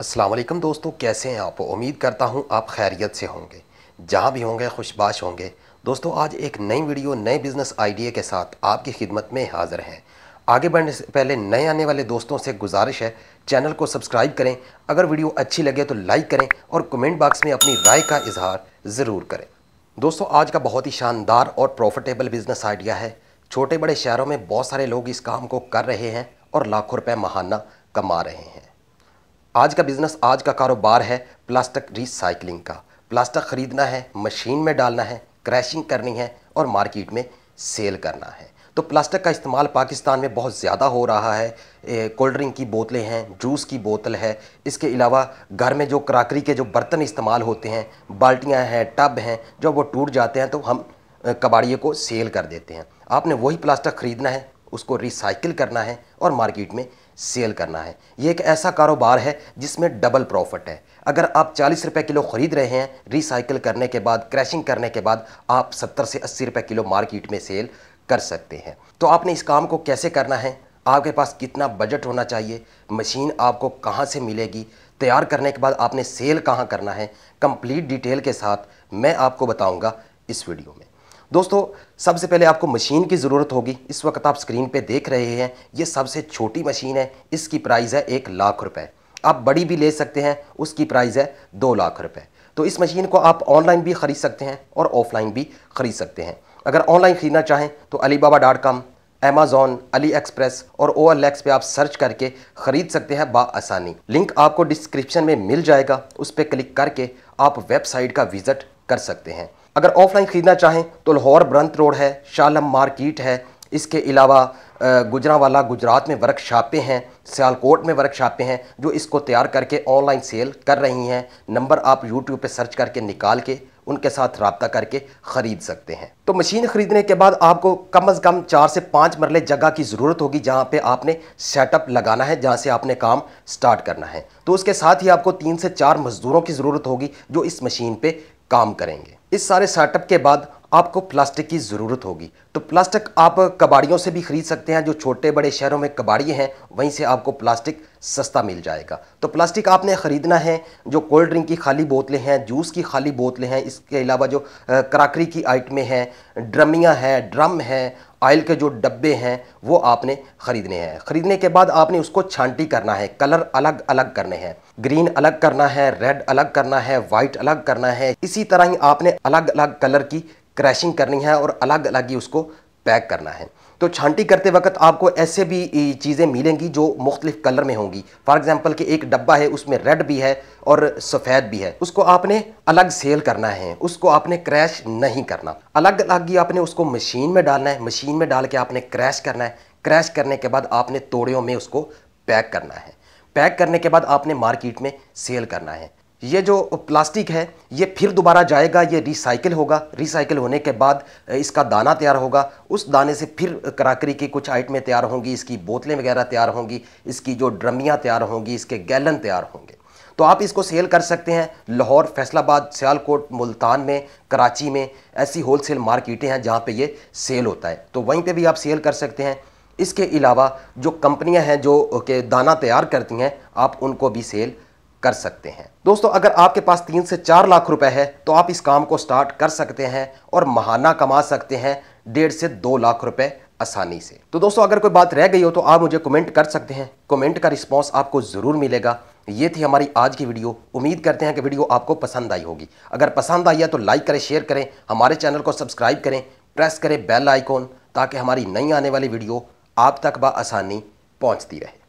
अस्सलाम वालेकुम दोस्तों कैसे हैं आप उम्मीद करता हूं आप खैरियत से होंगे जहां भी होंगे खुशबाश होंगे दोस्तों आज एक नई वीडियो नए बिज़नेस आइडिया के साथ आपकी खिदमत में हाज़िर हैं आगे बढ़ने से पहले नए आने वाले दोस्तों से गुजारिश है चैनल को सब्सक्राइब करें अगर वीडियो अच्छी लगे तो लाइक करें और कमेंट बॉक्स में अपनी राय का इजहार ज़रूर करें दोस्तों आज का बहुत ही शानदार और प्रॉफिटेबल बिज़नेस आइडिया है छोटे बड़े शहरों में बहुत सारे लोग इस काम को कर रहे हैं और लाखों रुपये महाना कमा रहे हैं आज का बिजनेस आज का कारोबार है प्लास्टिक रिसाइकलिंग का प्लास्टिक खरीदना है मशीन में डालना है क्रैशिंग करनी है और मार्केट में सेल करना है तो प्लास्टिक का इस्तेमाल पाकिस्तान में बहुत ज़्यादा हो रहा है कोल्ड ड्रिंक की बोतलें हैं जूस की बोतल है इसके अलावा घर में जो क्राकरी के जो बर्तन इस्तेमाल होते हैं बाल्टियाँ हैं टब हैं जब वो टूट जाते हैं तो हम कबाड़िए को सेल कर देते हैं आपने वही प्लास्टिक ख़रीदना है उसको रिसाइकिल करना है और मार्केट में सेल करना है ये एक ऐसा कारोबार है जिसमें डबल प्रॉफिट है अगर आप चालीस रुपये किलो ख़रीद रहे हैं रिसाइकिल करने के बाद क्रैशिंग करने के बाद आप सत्तर से अस्सी रुपये किलो मार्केट में सेल कर सकते हैं तो आपने इस काम को कैसे करना है आपके पास कितना बजट होना चाहिए मशीन आपको कहाँ से मिलेगी तैयार करने के बाद आपने सेल कहाँ करना है कंप्लीट डिटेल के साथ मैं आपको बताऊंगा इस वीडियो में दोस्तों सबसे पहले आपको मशीन की ज़रूरत होगी इस वक्त आप स्क्रीन पे देख रहे हैं ये सबसे छोटी मशीन है इसकी प्राइस है एक लाख रुपए आप बड़ी भी ले सकते हैं उसकी प्राइस है दो लाख रुपए तो इस मशीन को आप ऑनलाइन भी ख़रीद सकते हैं और ऑफलाइन भी ख़रीद सकते हैं अगर ऑनलाइन ख़रीदना चाहें तो Alibaba dot com Amazon AliExpress और ओ एल एक्स पर आप सर्च करके ख़रीद सकते हैं बासानी लिंक आपको डिस्क्रिप्शन में मिल जाएगा उस पर क्लिक करके आप वेबसाइट का विज़िट कर सकते हैं अगर ऑफलाइन ख़रीदना चाहें तो लाहौर ब्रंथ रोड है शालम मार्किट है इसके अलावा गुजरावाला गुजरात में वर्कशॉपें हैं सियालकोट में वर्कशापें हैं जो इसको तैयार करके ऑनलाइन सेल कर रही हैं नंबर आप यूट्यूब पे सर्च करके निकाल के उनके साथ रबता करके ख़रीद सकते हैं तो मशीन ख़रीदने के बाद आपको कम अज़ कम चार से पाँच मरले जगह की ज़रूरत होगी जहाँ पे आपने सेटअप लगाना है जहाँ से आपने काम स्टार्ट करना है तो उसके साथ ही आपको तीन से चार मज़दूरों की ज़रूरत होगी जो इस मशीन पे काम करेंगे इस सारे स्टार्टअप के बाद आपको प्लास्टिक की ज़रूरत होगी तो प्लास्टिक आप कबाड़ियों से भी खरीद सकते हैं जो छोटे बड़े शहरों में कबाड़ी हैं वहीं से आपको प्लास्टिक सस्ता मिल जाएगा तो प्लास्टिक आपने ख़रीदना है जो कोल्ड ड्रिंक की खाली बोतलें हैं जूस की खाली बोतलें हैं इसके अलावा जो कराकरी की आइटमें हैं ड्रमियाँ हैं ड्रम हैं ऑयल के जो डब्बे हैं वो आपने ख़रीदने हैं ख़रीदने के बाद आपने उसको छांटी करना है कलर अलग अलग करने हैं ग्रीन अलग करना है रेड अलग करना है वाइट अलग करना है इसी तरह ही आपने अलग अलग कलर की क्रैशिंग करनी है और अलग अलग ही उसको पैक करना है तो छांटी करते वक्त आपको ऐसे भी चीज़ें मिलेंगी जो मुख्तलिफ कलर में होंगी फॉर एग्ज़ाम्पल कि एक डब्बा है उसमें रेड भी है और सफ़ेद भी है उसको आपने अलग सेल करना है उसको आपने क्रैश नहीं करना अलग अलग ही आपने उसको मशीन में डालना है मशीन में डाल के आपने क्रैश करना है क्रैश करने के बाद आपने तोड़ियों में उसको पैक करना है पैक करने के बाद आपने मार्केट में सेल करना है ये जो प्लास्टिक है ये फिर दोबारा जाएगा ये रिसाइकिल होगा रिसाइकिल होने के बाद इसका दाना तैयार होगा उस दाने से फिर कराकरी की कुछ आइटमें तैयार होंगी इसकी बोतलें वगैरह तैयार होंगी इसकी जो ड्रमियाँ तैयार होंगी इसके गैलन तैयार होंगे तो आप इसको सेल कर सकते हैं लाहौर फैसलाबाद सियालकोट मुल्तान में कराची में ऐसी होलसेल मार्केटें हैं जहाँ पे ये सेल होता है तो वहीं पे भी आप सेल कर सकते हैं इसके अलावा जो कंपनियां हैं जो के दाना तैयार करती हैं आप उनको भी सेल कर सकते हैं दोस्तों अगर आपके पास तीन से चार लाख रुपए है तो आप इस काम को स्टार्ट कर सकते हैं और महाना कमा सकते हैं डेढ़ से दो लाख रुपए आसानी से तो दोस्तों अगर कोई बात रह गई हो तो आप मुझे कमेंट कर सकते हैं कमेंट का रिस्पॉन्स आपको ज़रूर मिलेगा ये थी हमारी आज की वीडियो उम्मीद करते हैं कि वीडियो आपको पसंद आई होगी अगर पसंद आई है तो लाइक करें शेयर करें हमारे चैनल को सब्सक्राइब करें प्रेस करें बेल आइकॉन ताकि हमारी नई आने वाली वीडियो आप तक बसानी पहुँचती रहे